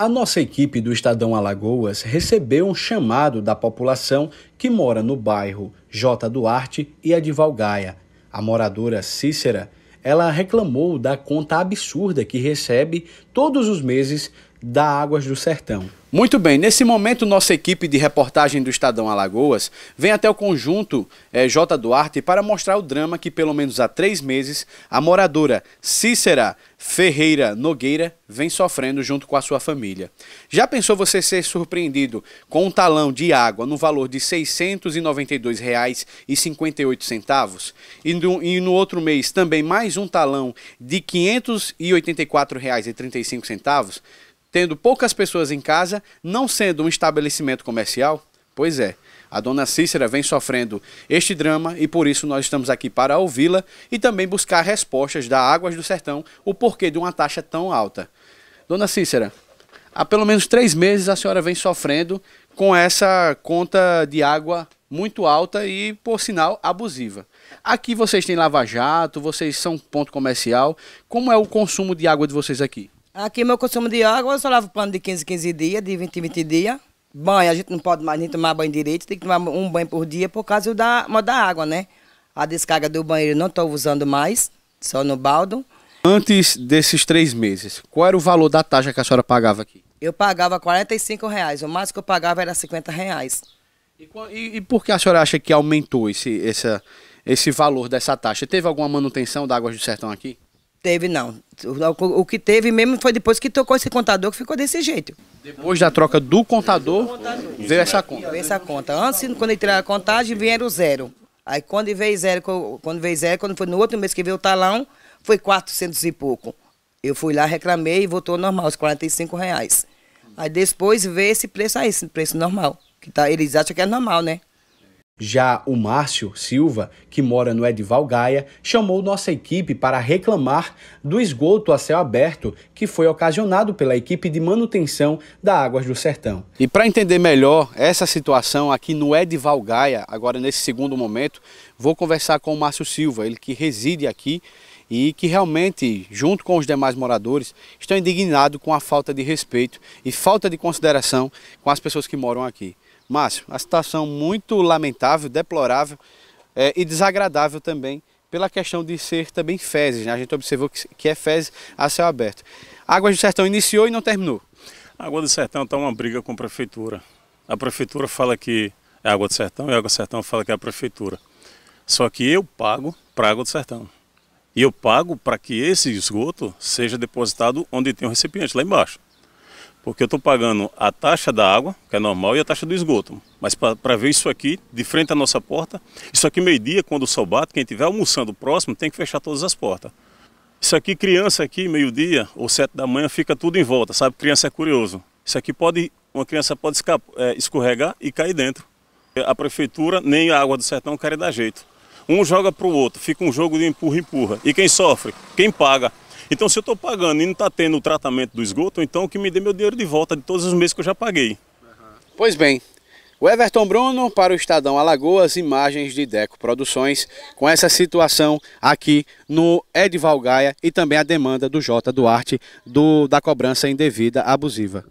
A nossa equipe do Estadão Alagoas recebeu um chamado da população que mora no bairro J. Duarte e Adival A moradora Cícera, ela reclamou da conta absurda que recebe todos os meses da Águas do Sertão. Muito bem, nesse momento nossa equipe de reportagem do Estadão Alagoas vem até o conjunto eh, J. Duarte para mostrar o drama que pelo menos há três meses a moradora Cícera Ferreira Nogueira vem sofrendo junto com a sua família. Já pensou você ser surpreendido com um talão de água no valor de R$ 692,58 e, no, e no outro mês também mais um talão de R$ 584,35? 75 centavos, tendo poucas pessoas em casa, não sendo um estabelecimento comercial? Pois é, a dona Cícera vem sofrendo este drama e por isso nós estamos aqui para ouvi-la e também buscar respostas da Águas do Sertão, o porquê de uma taxa tão alta. Dona Cícera, há pelo menos três meses a senhora vem sofrendo com essa conta de água muito alta e, por sinal, abusiva. Aqui vocês têm lava-jato, vocês são ponto comercial. Como é o consumo de água de vocês aqui? Aqui meu consumo de água, eu só lavo pano de 15, 15 dias, de 20, 20 dias. Banho, a gente não pode mais nem tomar banho direito, tem que tomar um banho por dia por causa da, da água, né? A descarga do banheiro não estou usando mais, só no baldo. Antes desses três meses, qual era o valor da taxa que a senhora pagava aqui? Eu pagava 45 reais, o máximo que eu pagava era 50 reais. E, e, e por que a senhora acha que aumentou esse, essa, esse valor dessa taxa? Teve alguma manutenção da Águas do Sertão aqui? Teve não. O que teve mesmo foi depois que tocou esse contador que ficou desse jeito. Depois da troca do contador, veio essa conta. Veio essa conta. Antes, quando ele a contagem, vieram zero. Aí quando veio zero, quando veio zero, quando foi no outro mês que veio o talão, foi 400 e pouco. Eu fui lá, reclamei e voltou normal, os 45 reais. Aí depois veio esse preço aí, esse preço normal. Que tá, eles acham que é normal, né? Já o Márcio Silva, que mora no Edval Gaia, chamou nossa equipe para reclamar do esgoto a céu aberto que foi ocasionado pela equipe de manutenção da Águas do Sertão. E para entender melhor essa situação aqui no Edval Gaia, agora nesse segundo momento, vou conversar com o Márcio Silva, ele que reside aqui e que realmente, junto com os demais moradores, estão indignados com a falta de respeito e falta de consideração com as pessoas que moram aqui. Márcio, a situação muito lamentável, deplorável é, e desagradável também pela questão de ser também fezes. Né? A gente observou que, que é fezes a céu aberto. Águas do Sertão iniciou e não terminou. A Água do Sertão está uma briga com a prefeitura. A prefeitura fala que é Água do Sertão e a Água do Sertão fala que é a prefeitura. Só que eu pago para a Água do Sertão. E eu pago para que esse esgoto seja depositado onde tem o um recipiente, lá embaixo porque eu estou pagando a taxa da água, que é normal, e a taxa do esgoto. Mas para ver isso aqui, de frente à nossa porta, isso aqui meio-dia, quando o sol bate, quem estiver almoçando próximo tem que fechar todas as portas. Isso aqui, criança aqui, meio-dia ou sete da manhã, fica tudo em volta, sabe? Criança é curioso. Isso aqui pode, uma criança pode é, escorregar e cair dentro. A prefeitura nem a água do sertão querem dar jeito. Um joga para o outro, fica um jogo de empurra-empurra. E quem sofre? Quem paga. Então, se eu estou pagando e não está tendo o tratamento do esgoto, então é que me dê meu dinheiro de volta de todos os meses que eu já paguei. Pois bem, o Everton Bruno para o Estadão Alagoas, imagens de Deco Produções, com essa situação aqui no Edvalgaia Gaia e também a demanda do J. Duarte do, da cobrança indevida abusiva.